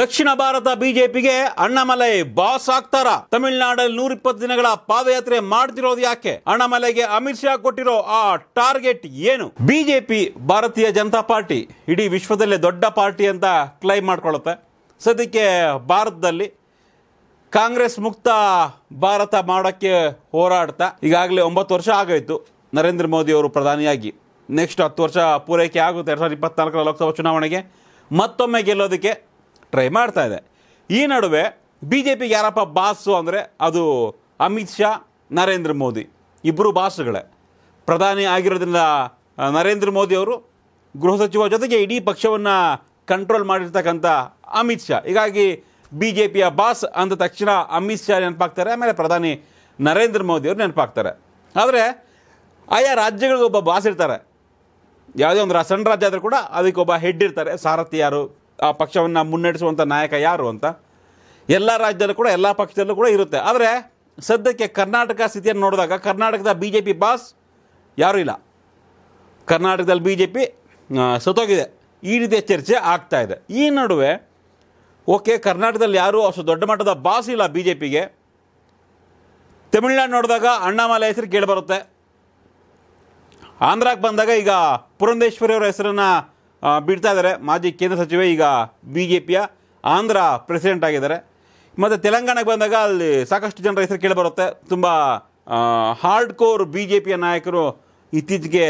ದಕ್ಷಿಣ ಭಾರತ ಬಿಜೆಪಿಗೆ ಅಣ್ಣಾಮಲೈ ಬಾಸ್ ಆಗ್ತಾರ ತಮಿಳುನಾಡಲ್ಲಿ ನೂರ ಇಪ್ಪತ್ತು ದಿನಗಳ ಪಾದಯಾತ್ರೆ ಮಾಡ್ತಿರೋದು ಯಾಕೆ ಅಣ್ಣಮಲೆಗೆ ಅಮಿತ್ ಶಾ ಕೊಟ್ಟಿರೋ ಆ ಟಾರ್ಗೆಟ್ ಏನು ಬಿಜೆಪಿ ಭಾರತೀಯ ಜನತಾ ಪಾರ್ಟಿ ಇಡೀ ವಿಶ್ವದಲ್ಲೇ ದೊಡ್ಡ ಪಾರ್ಟಿ ಅಂತ ಕ್ಲೈಮ್ ಮಾಡ್ಕೊಳತ್ತೆ ಸದ್ಯಕ್ಕೆ ಭಾರತದಲ್ಲಿ ಕಾಂಗ್ರೆಸ್ ಮುಕ್ತ ಭಾರತ ಮಾಡೋಕ್ಕೆ ಹೋರಾಡ್ತಾ ಈಗಾಗಲೇ ಒಂಬತ್ತು ವರ್ಷ ಆಗೋಯ್ತು ನರೇಂದ್ರ ಮೋದಿ ಅವರು ಪ್ರಧಾನಿಯಾಗಿ ನೆಕ್ಸ್ಟ್ ಹತ್ತು ವರ್ಷ ಪೂರೈಕೆ ಆಗುತ್ತೆ ಎರಡು ಸಾವಿರದ ಇಪ್ಪತ್ನಾಲ್ಕರ ಲೋಕಸಭಾ ಚುನಾವಣೆಗೆ ಮತ್ತೊಮ್ಮೆ ಗೆಲ್ಲೋದಕ್ಕೆ ಟ್ರೈ ಮಾಡ್ತಾ ಇದೆ ಈ ನಡುವೆ ಬಿ ಜೆ ಪಿಗೆ ಯಾರಪ್ಪ ಬಾಸು ಅಂದರೆ ಅದು ಅಮಿತ್ ಶಾ ನರೇಂದ್ರ ಮೋದಿ ಇಬ್ಬರು ಬಾಸುಗಳೇ ಪ್ರಧಾನಿ ಆಗಿರೋದ್ರಿಂದ ನರೇಂದ್ರ ಮೋದಿ ಅವರು ಗೃಹ ಸಚಿವ ಜೊತೆಗೆ ಇಡೀ ಪಕ್ಷವನ್ನು ಕಂಟ್ರೋಲ್ ಮಾಡಿರ್ತಕ್ಕಂಥ ಅಮಿತ್ ಶಾ ಹೀಗಾಗಿ ಬಿ ಜೆ ಪಿಯ ಬಾಸ್ ಅಂದ ತಕ್ಷಣ ಅಮಿತ್ ಶಾ ನೆನಪಾಗ್ತಾರೆ ಆಮೇಲೆ ಪ್ರಧಾನಿ ನರೇಂದ್ರ ಮೋದಿ ಅವರು ನೆನಪಾಗ್ತಾರೆ ಆದರೆ ಆಯಾ ರಾಜ್ಯಗಳಿಗೊಬ್ಬ ಬಾಸ್ ಇರ್ತಾರೆ ಯಾವುದೇ ಒಂದು ಸಣ್ಣ ರಾಜ್ಯ ಆದರೂ ಕೂಡ ಅದಕ್ಕೊಬ್ಬ ಹೆಡ್ ಇರ್ತಾರೆ ಸಾರಥಿ ಯಾರು ಆ ಪಕ್ಷವನ್ನು ಮುನ್ನಡೆಸುವಂಥ ನಾಯಕ ಯಾರು ಅಂತ ಎಲ್ಲ ರಾಜ್ಯದಲ್ಲೂ ಕೂಡ ಎಲ್ಲ ಪಕ್ಷದಲ್ಲೂ ಕೂಡ ಇರುತ್ತೆ ಆದರೆ ಸದ್ಯಕ್ಕೆ ಕರ್ನಾಟಕ ಸ್ಥಿತಿಯನ್ನು ನೋಡಿದಾಗ ಕರ್ನಾಟಕದ ಬಿ ಜೆ ಪಿ ಬಾಸ್ ಯಾರೂ ಇಲ್ಲ ಕರ್ನಾಟಕದಲ್ಲಿ ಬಿ ಜೆ ಪಿ ಸತ್ತೋಗಿದೆ ಈ ರೀತಿಯ ಚರ್ಚೆ ಆಗ್ತಾ ಇದೆ ಈ ನಡುವೆ ಓಕೆ ಕರ್ನಾಟಕದಲ್ಲಿ ಯಾರೂ ಅಷ್ಟು ದೊಡ್ಡ ಮಟ್ಟದ ಬಾಸ್ ಇಲ್ಲ ಬಿ ಜೆ ಪಿಗೆ ತಮಿಳ್ನಾಡು ನೋಡಿದಾಗ ಅಣ್ಣಾಮಲೆ ಹೆಸರು ಕೇಳಿಬರುತ್ತೆ ಆಂಧ್ರಕ್ಕೆ ಬಂದಾಗ ಈಗ ಪುರಂದೇಶ್ವರಿಯವರ ಹೆಸರನ್ನು ಬಿಡ್ತಾ ಇದ್ದಾರೆ ಮಾಜಿ ಕೇಂದ್ರ ಸಚಿವೆ ಈಗ ಬಿ ಜೆ ಪಿಯ ಆಂಧ್ರ ಪ್ರೆಸಿಡೆಂಟ್ ಆಗಿದ್ದಾರೆ ಮತ್ತು ತೆಲಂಗಾಣಕ್ಕೆ ಬಂದಾಗ ಅಲ್ಲಿ ಸಾಕಷ್ಟು ಜನರ ಹೆಸರು ಕೇಳಿಬರುತ್ತೆ ತುಂಬ ಹಾರ್ಡ್ ಕೋರ್ ಬಿ ಜೆ ಪಿಯ ನಾಯಕರು ಇತ್ತೀಚೆಗೆ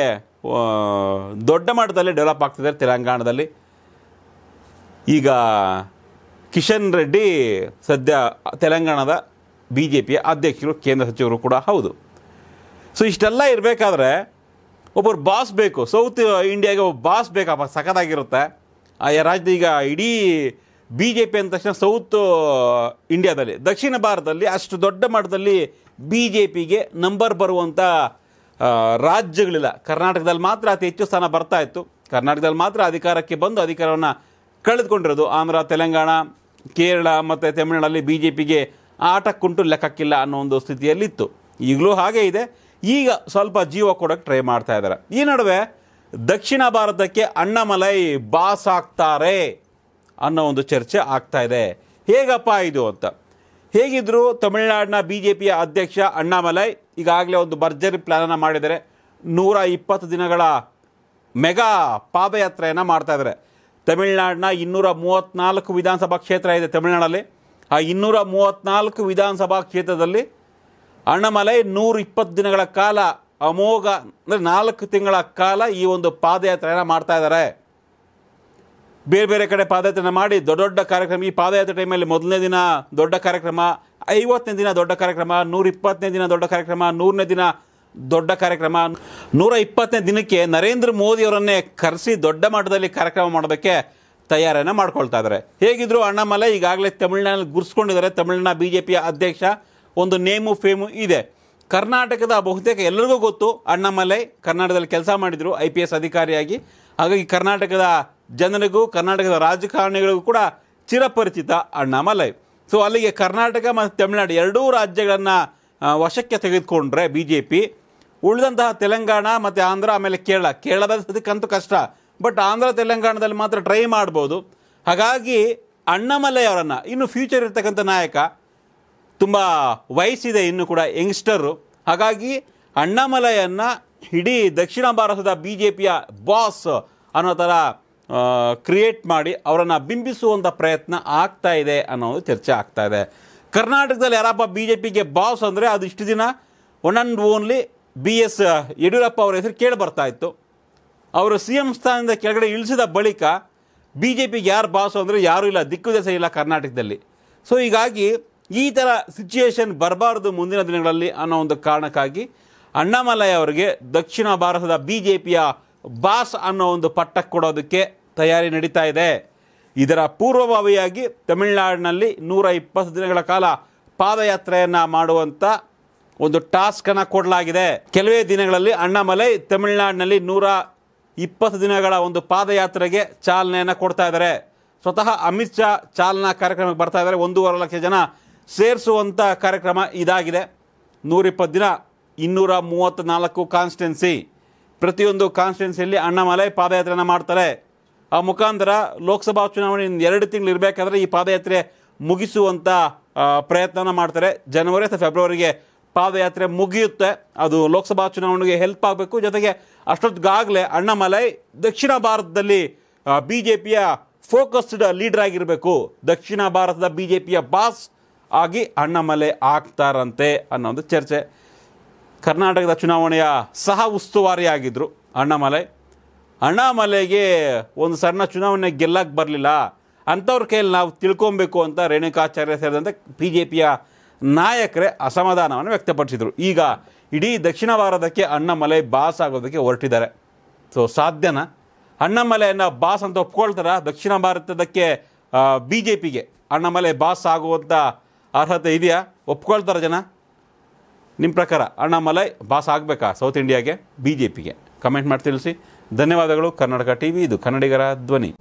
ದೊಡ್ಡ ಮಟ್ಟದಲ್ಲಿ ಡೆವಲಪ್ ಆಗ್ತಿದ್ದಾರೆ ತೆಲಂಗಾಣದಲ್ಲಿ ಈಗ ಕಿಶನ್ ರೆಡ್ಡಿ ಸದ್ಯ ತೆಲಂಗಾಣದ ಬಿ ಜೆ ಪಿಯ ಅಧ್ಯಕ್ಷರು ಕೇಂದ್ರ ಸಚಿವರು ಕೂಡ ಹೌದು ಸೊ ಇಷ್ಟೆಲ್ಲ ಇರಬೇಕಾದ್ರೆ ಒಬ್ಬರು ಬಾಸ್ ಬೇಕು ಸೌತ್ ಇಂಡಿಯಾಗೆ ಒಬ್ಬ ಬಾಸ್ ಬೇಕಪ್ಪ ಸಖತ್ತಾಗಿರುತ್ತೆ ರಾಜ್ಯದ ಈಗ ಇಡೀ ಬಿ ಜೆ ಪಿ ಅಂದ ತಕ್ಷಣ ಸೌತ್ ಇಂಡಿಯಾದಲ್ಲಿ ದಕ್ಷಿಣ ಭಾರತದಲ್ಲಿ ಅಷ್ಟು ದೊಡ್ಡ ಮಟ್ಟದಲ್ಲಿ ಬಿ ಜೆ ಪಿಗೆ ನಂಬರ್ ಬರುವಂಥ ರಾಜ್ಯಗಳಿಲ್ಲ ಕರ್ನಾಟಕದಲ್ಲಿ ಮಾತ್ರ ಅತಿ ಹೆಚ್ಚು ಸ್ಥಾನ ಬರ್ತಾ ಇತ್ತು ಕರ್ನಾಟಕದಲ್ಲಿ ಮಾತ್ರ ಅಧಿಕಾರಕ್ಕೆ ಬಂದು ಅಧಿಕಾರವನ್ನು ಕಳೆದುಕೊಂಡಿರೋದು ಆಂಧ್ರ ತೆಲಂಗಾಣ ಕೇರಳ ಮತ್ತು ತಮಿಳುನಾಡಲ್ಲಿ ಬಿ ಜೆ ಪಿಗೆ ಆಟಕ್ಕುಂಟು ಲೆಕ್ಕಕ್ಕಿಲ್ಲ ಅನ್ನೋ ಒಂದು ಸ್ಥಿತಿಯಲ್ಲಿತ್ತು ಈಗಲೂ ಹಾಗೇ ಇದೆ ಈಗ ಸ್ವಲ್ಪ ಜೀವ ಕೊಡೋಕ್ಕೆ ಟ್ರೈ ಮಾಡ್ತಾ ಇದ್ದಾರೆ ಈ ನಡುವೆ ದಕ್ಷಿಣ ಭಾರತಕ್ಕೆ ಅಣ್ಣಮಲೈ ಬಾಸ್ ಆಗ್ತಾರೆ ಅನ್ನೋ ಒಂದು ಚರ್ಚೆ ಆಗ್ತಾ ಇದೆ ಹೇಗಪ್ಪ ಇದು ಅಂತ ಹೇಗಿದ್ದರೂ ತಮಿಳುನಾಡಿನ ಬಿ ಜೆ ಪಿಯ ಅಧ್ಯಕ್ಷ ಅಣ್ಣಾಮಲೈ ಈಗಾಗಲೇ ಒಂದು ಭರ್ಜರಿ ಪ್ಲ್ಯಾನನ್ನು ಮಾಡಿದರೆ ನೂರ ಇಪ್ಪತ್ತು ದಿನಗಳ ಮೆಗಾ ಪಾದಯಾತ್ರೆಯನ್ನು ಮಾಡ್ತಾಯಿದ್ದಾರೆ ತಮಿಳುನಾಡಿನ ಇನ್ನೂರ ಮೂವತ್ತ್ನಾಲ್ಕು ವಿಧಾನಸಭಾ ಕ್ಷೇತ್ರ ಇದೆ ತಮಿಳ್ನಾಡಲ್ಲಿ ಆ ಇನ್ನೂರ ಮೂವತ್ತ್ನಾಲ್ಕು ವಿಧಾನಸಭಾ ಕ್ಷೇತ್ರದಲ್ಲಿ ನೂರ ಇಪ್ಪತ್ತು ದಿನಗಳ ಕಾಲ ಅಮೋಘ ಅಂದರೆ ನಾಲ್ಕು ತಿಂಗಳ ಕಾಲ ಈ ಒಂದು ಪಾದಯಾತ್ರೆಯನ್ನು ಮಾಡ್ತಾ ಇದ್ದಾರೆ ಬೇರೆ ಬೇರೆ ಕಡೆ ಪಾದಯಾತ್ರೆನ ಮಾಡಿ ದೊಡ್ಡ ದೊಡ್ಡ ಕಾರ್ಯಕ್ರಮ ಈ ಪಾದಯಾತ್ರೆ ಟೈಮಲ್ಲಿ ಮೊದಲನೇ ದಿನ ದೊಡ್ಡ ಕಾರ್ಯಕ್ರಮ ಐವತ್ತನೇ ದಿನ ದೊಡ್ಡ ಕಾರ್ಯಕ್ರಮ ಇಪ್ಪತ್ತನೇ ದಿನ ದೊಡ್ಡ ಕಾರ್ಯಕ್ರಮ ನೂರನೇ ದಿನ ದೊಡ್ಡ ಕಾರ್ಯಕ್ರಮ ನೂರ ಇಪ್ಪತ್ತನೇ ದಿನಕ್ಕೆ ನರೇಂದ್ರ ಮೋದಿಯವರನ್ನೇ ಕರೆಸಿ ದೊಡ್ಡ ಮಟ್ಟದಲ್ಲಿ ಕಾರ್ಯಕ್ರಮ ಮಾಡೋದಕ್ಕೆ ತಯಾರಿಯನ್ನು ಮಾಡ್ಕೊಳ್ತಾ ಇದ್ದಾರೆ ಹೇಗಿದ್ರು ಅಣ್ಣಮಲೆ ಈಗಾಗಲೇ ತಮಿಳುನಾಡಲ್ಲಿ ಗುರ್ಸ್ಕೊಂಡಿದ್ದಾರೆ ತಮಿಳುನಾಡು ಬಿ ಜೆ ಪಿಯ ಅಧ್ಯಕ್ಷ ಒಂದು ನೇಮು ಫೇಮು ಇದೆ ಕರ್ನಾಟಕದ ಬಹುತೇಕ ಎಲ್ಲರಿಗೂ ಗೊತ್ತು ಅಣ್ಣಾಮಲೈ ಕರ್ನಾಟಕದಲ್ಲಿ ಕೆಲಸ ಮಾಡಿದರು ಐ ಪಿ ಎಸ್ ಅಧಿಕಾರಿಯಾಗಿ ಹಾಗಾಗಿ ಕರ್ನಾಟಕದ ಜನರಿಗೂ ಕರ್ನಾಟಕದ ರಾಜಕಾರಣಿಗಳಿಗೂ ಕೂಡ ಚಿರಪರಿಚಿತ ಅಣ್ಣಾಮಲೈ ಸೊ ಅಲ್ಲಿಗೆ ಕರ್ನಾಟಕ ಮತ್ತು ತಮಿಳುನಾಡು ಎರಡೂ ರಾಜ್ಯಗಳನ್ನು ವಶಕ್ಕೆ ತೆಗೆದುಕೊಂಡ್ರೆ ಬಿ ಜೆ ಪಿ ಉಳಿದಂತಹ ತೆಲಂಗಾಣ ಮತ್ತು ಆಂಧ್ರ ಆಮೇಲೆ ಕೇರಳ ಕೇರಳದ ಸದ್ಯಕ್ಕಂತೂ ಕಷ್ಟ ಬಟ್ ಆಂಧ್ರ ತೆಲಂಗಾಣದಲ್ಲಿ ಮಾತ್ರ ಟ್ರೈ ಮಾಡ್ಬೋದು ಹಾಗಾಗಿ ಅಣ್ಣಾಮಲೈ ಅವರನ್ನು ಇನ್ನು ಫ್ಯೂಚರ್ ಇರ್ತಕ್ಕಂಥ ನಾಯಕ ತುಂಬ ವಯಸ್ಸಿದೆ ಇನ್ನು ಕೂಡ ಯಂಗ್ಸ್ಟರು ಹಾಗಾಗಿ ಅಣ್ಣಾಮಲೆಯನ್ನು ಇಡೀ ದಕ್ಷಿಣ ಭಾರತದ ಬಿ ಜೆ ಪಿಯ ಬಾಸ್ ಅನ್ನೋ ಥರ ಕ್ರಿಯೇಟ್ ಮಾಡಿ ಅವರನ್ನು ಬಿಂಬಿಸುವಂಥ ಪ್ರಯತ್ನ ಆಗ್ತಾ ಇದೆ ಅನ್ನೋದು ಚರ್ಚೆ ಆಗ್ತಾ ಇದೆ ಕರ್ನಾಟಕದಲ್ಲಿ ಯಾರಪ್ಪ ಬಿ ಜೆ ಪಿಗೆ ಬಾಸ್ ಅಂದರೆ ಅದು ಇಷ್ಟು ದಿನ one and only B S Yediyurappa ಅವರ ಹೆಸರು ಕೇಳಿ ಬರ್ತಾ ಇತ್ತು ಅವರು ಸಿ ಎಂ ಸ್ಥಾನದಿಂದ ಕೆಳಗಡೆ ಇಳಿಸಿದ ಬಳಿಕ ಬಿ ಜೆ ಪಿಗೆ ಯಾರು ಬಾಸು ಅಂದರೆ ಯಾರೂ ಇಲ್ಲ ದಿಕ್ಕು ದಿಕ್ಕುದೆಸ ಇಲ್ಲ ಕರ್ನಾಟಕದಲ್ಲಿ ಸೊ ಹೀಗಾಗಿ ಈ ಥರ ಸಿಚುಯೇಷನ್ ಬರಬಾರ್ದು ಮುಂದಿನ ದಿನಗಳಲ್ಲಿ ಅನ್ನೋ ಒಂದು ಕಾರಣಕ್ಕಾಗಿ ಅಣ್ಣಾಮಲೈ ಅವರಿಗೆ ದಕ್ಷಿಣ ಭಾರತದ ಬಿ ಜೆ ಪಿಯ ಬಾಸ್ ಅನ್ನೋ ಒಂದು ಪಟ್ಟ ಕೊಡೋದಕ್ಕೆ ತಯಾರಿ ನಡೀತಾ ಇದೆ ಇದರ ಪೂರ್ವಭಾವಿಯಾಗಿ ತಮಿಳುನಾಡಿನಲ್ಲಿ ನೂರ ಇಪ್ಪತ್ತು ದಿನಗಳ ಕಾಲ ಪಾದಯಾತ್ರೆಯನ್ನು ಮಾಡುವಂಥ ಒಂದು ಟಾಸ್ಕನ್ನು ಕೊಡಲಾಗಿದೆ ಕೆಲವೇ ದಿನಗಳಲ್ಲಿ ಅಣ್ಣಾಮಲೈ ತಮಿಳುನಾಡಿನಲ್ಲಿ ನೂರ ಇಪ್ಪತ್ತು ದಿನಗಳ ಒಂದು ಪಾದಯಾತ್ರೆಗೆ ಚಾಲನೆಯನ್ನು ಕೊಡ್ತಾ ಇದ್ದಾರೆ ಸ್ವತಃ ಅಮಿತ್ ಶಾ ಚಾಲನಾ ಕಾರ್ಯಕ್ರಮಕ್ಕೆ ಬರ್ತಾ ಇದ್ದಾರೆ ಒಂದೂವರೆ ಲಕ್ಷ ಜನ ಸೇರಿಸುವಂಥ ಕಾರ್ಯಕ್ರಮ ಇದಾಗಿದೆ ನೂರಿಪ್ಪತ್ತು ದಿನ ಇನ್ನೂರ ಮೂವತ್ತ ನಾಲ್ಕು ಕಾನ್ಸ್ಟೆನ್ಸಿ ಪ್ರತಿಯೊಂದು ಕಾನ್ಸ್ಟೆನ್ಸಿಯಲ್ಲಿ ಅಣ್ಣಾಮಲೈ ಪಾದಯಾತ್ರೆಯನ್ನು ಮಾಡ್ತಾರೆ ಆ ಮುಖಾಂತರ ಲೋಕಸಭಾ ಚುನಾವಣೆ ಎರಡು ತಿಂಗಳು ಇರಬೇಕಾದ್ರೆ ಈ ಪಾದಯಾತ್ರೆ ಮುಗಿಸುವಂಥ ಪ್ರಯತ್ನ ಮಾಡ್ತಾರೆ ಜನವರಿ ಅಥವಾ ಫೆಬ್ರವರಿಗೆ ಪಾದಯಾತ್ರೆ ಮುಗಿಯುತ್ತೆ ಅದು ಲೋಕಸಭಾ ಚುನಾವಣೆಗೆ ಹೆಲ್ಪ್ ಆಗಬೇಕು ಜೊತೆಗೆ ಅಷ್ಟೊತ್ತಿಗಾಗಲೇ ಅಣ್ಣಾಮಲೈ ದಕ್ಷಿಣ ಭಾರತದಲ್ಲಿ ಬಿ ಜೆ ಪಿಯ ಫೋಕಸ್ಡ್ ಲೀಡರ್ ಆಗಿರಬೇಕು ದಕ್ಷಿಣ ಭಾರತದ ಬಿ ಜೆ ಪಿಯ ಬಾಸ್ ಆಗಿ ಅಣ್ಣಮಲೆ ಆಗ್ತಾರಂತೆ ಅನ್ನೋ ಒಂದು ಚರ್ಚೆ ಕರ್ನಾಟಕದ ಚುನಾವಣೆಯ ಸಹ ಉಸ್ತುವಾರಿಯಾಗಿದ್ದರು ಅಣ್ಣಮಲೆ ಅಣ್ಣಾಮಲೆಗೆ ಒಂದು ಸಣ್ಣ ಚುನಾವಣೆ ಗೆಲ್ಲಕ್ಕೆ ಬರಲಿಲ್ಲ ಅಂಥವ್ರ ಕೈಯಲ್ಲಿ ನಾವು ತಿಳ್ಕೊಬೇಕು ಅಂತ ರೇಣುಕಾಚಾರ್ಯ ಸೇರಿದಂತೆ ಬಿ ಜೆ ಪಿಯ ನಾಯಕರೇ ಅಸಮಾಧಾನವನ್ನು ವ್ಯಕ್ತಪಡಿಸಿದರು ಈಗ ಇಡೀ ದಕ್ಷಿಣ ಭಾರತಕ್ಕೆ ಅಣ್ಣಮಲೆ ಬಾಸ್ ಆಗೋದಕ್ಕೆ ಹೊರಟಿದ್ದಾರೆ ಸೊ ಸಾಧ್ಯನಾ ಅಣ್ಣಮಲೆಯನ್ನು ಬಾಸ್ ಅಂತ ಒಪ್ಕೊಳ್ತಾರ ದಕ್ಷಿಣ ಭಾರತದಕ್ಕೆ ಬಿ ಜೆ ಪಿಗೆ ಅಣ್ಣಮಲೆ ಬಾಸ್ ಆಗುವಂಥ ಅರ್ಹತೆ ಇದೆಯಾ ಒಪ್ಕೊಳ್ತಾರೆ ಜನ ನಿಮ್ಮ ಪ್ರಕಾರ ಅಣ್ಣಾಮಲೈ ಬಾಸ್ ಆಗಬೇಕಾ ಸೌತ್ ಇಂಡಿಯಾಗೆ ಬಿ ಜೆ ಪಿಗೆ ಕಮೆಂಟ್ ಮಾಡಿ ತಿಳಿಸಿ ಧನ್ಯವಾದಗಳು ಕರ್ನಾಟಕ ಟಿ ಇದು ಕನ್ನಡಿಗರ ಧ್ವನಿ